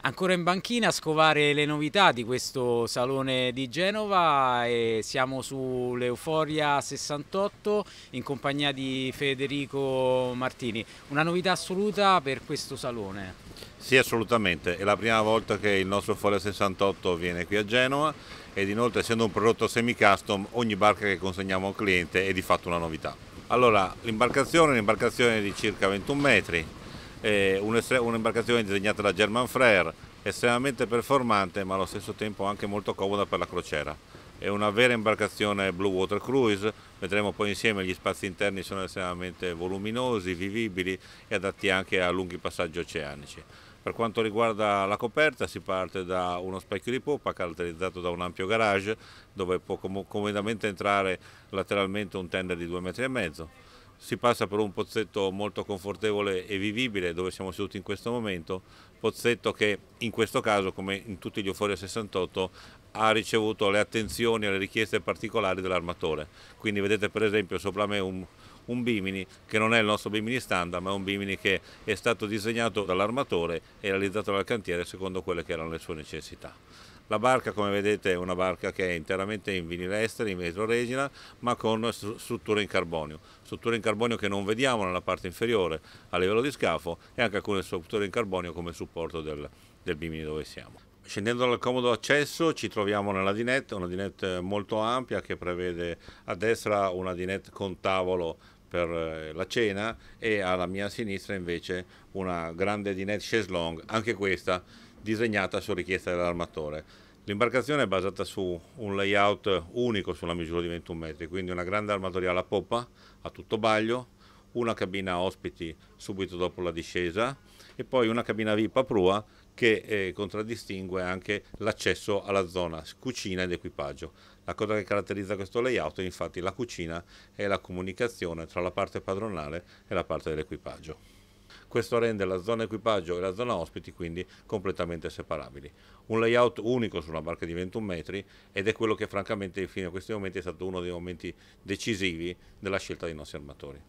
Ancora in banchina a scovare le novità di questo salone di Genova e siamo sull'Euforia 68 in compagnia di Federico Martini. Una novità assoluta per questo salone? Sì, assolutamente. È la prima volta che il nostro Euforia 68 viene qui a Genova ed inoltre essendo un prodotto semi-custom ogni barca che consegniamo a un cliente è di fatto una novità. Allora, l'imbarcazione è un'imbarcazione di circa 21 metri, eh, un'imbarcazione disegnata da German Frere, estremamente performante ma allo stesso tempo anche molto comoda per la crociera. È una vera imbarcazione Blue Water Cruise, vedremo poi insieme gli spazi interni sono estremamente voluminosi, vivibili e adatti anche a lunghi passaggi oceanici. Per quanto riguarda la coperta si parte da uno specchio di poppa caratterizzato da un ampio garage dove può comodamente entrare lateralmente un tender di 2,5 m. Si passa per un pozzetto molto confortevole e vivibile dove siamo seduti in questo momento, pozzetto che in questo caso, come in tutti gli Euforia 68, ha ricevuto le attenzioni e le richieste particolari dell'armatore. Quindi vedete per esempio sopra me un, un bimini che non è il nostro bimini standard ma è un bimini che è stato disegnato dall'armatore e realizzato dal cantiere secondo quelle che erano le sue necessità. La barca come vedete è una barca che è interamente in vinile estero, in vetro regina, ma con strutture in carbonio. Strutture in carbonio che non vediamo nella parte inferiore a livello di scafo e anche alcune strutture in carbonio come supporto del, del bimini dove siamo. Scendendo dal comodo accesso ci troviamo nella dinette, una dinette molto ampia che prevede a destra una dinette con tavolo per eh, la cena e alla mia sinistra invece una grande dinette chaise longue, anche questa disegnata su richiesta dell'armatore. L'imbarcazione è basata su un layout unico sulla misura di 21 metri, quindi una grande armatoria alla poppa, a tutto baglio, una cabina ospiti subito dopo la discesa e poi una cabina VIP a prua che eh, contraddistingue anche l'accesso alla zona cucina ed equipaggio. La cosa che caratterizza questo layout è infatti la cucina e la comunicazione tra la parte padronale e la parte dell'equipaggio. Questo rende la zona equipaggio e la zona ospiti quindi completamente separabili. Un layout unico su una barca di 21 metri ed è quello che francamente fino a questi momenti è stato uno dei momenti decisivi della scelta dei nostri armatori.